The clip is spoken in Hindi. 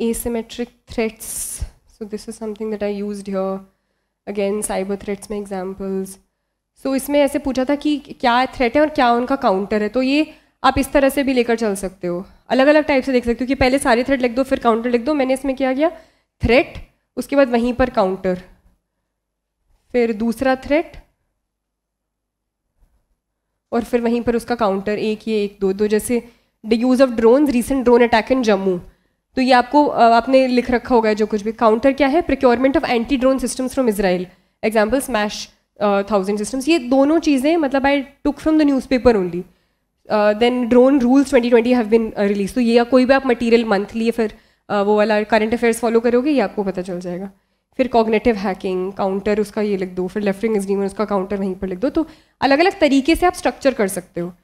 asymmetric threats. So this is something that I used here. Again, cyber threats में examples. So इसमें ऐसे पूछा था कि क्या थ्रेट है और क्या उनका काउंटर है तो ये आप इस तरह से भी लेकर चल सकते हो अलग अलग टाइप से देख सकते हो कि पहले सारे थ्रेट लिख दो फिर काउंटर लिख दो मैंने इसमें क्या किया थ्रेट उसके बाद वहीं पर काउंटर फिर दूसरा थ्रेट और फिर वहीं पर उसका काउंटर एक ये एक दो दो जैसे the use of drone recent drone attack in Jammu तो ये आपको आपने लिख रखा होगा जो कुछ भी काउंटर क्या है procurement of anti drone systems from Israel example smash thousand systems ये दोनों चीज़ें मतलब I took from the newspaper only then drone rules twenty twenty have been release तो ये या कोई भी आप मटीरियल मंथली फिर uh, वो वाला करंट अफेयर्स फॉलो करोगे ये आपको पता चल जाएगा फिर कॉग्नेटिव हैकिंग काउंटर उसका ये लिख दो फिर लेफ्टिंग इंजीनियर उसका काउंटर वहीं पर लिख दो तो अलग अलग तरीके से आप स्ट्रक्चर कर सकते हो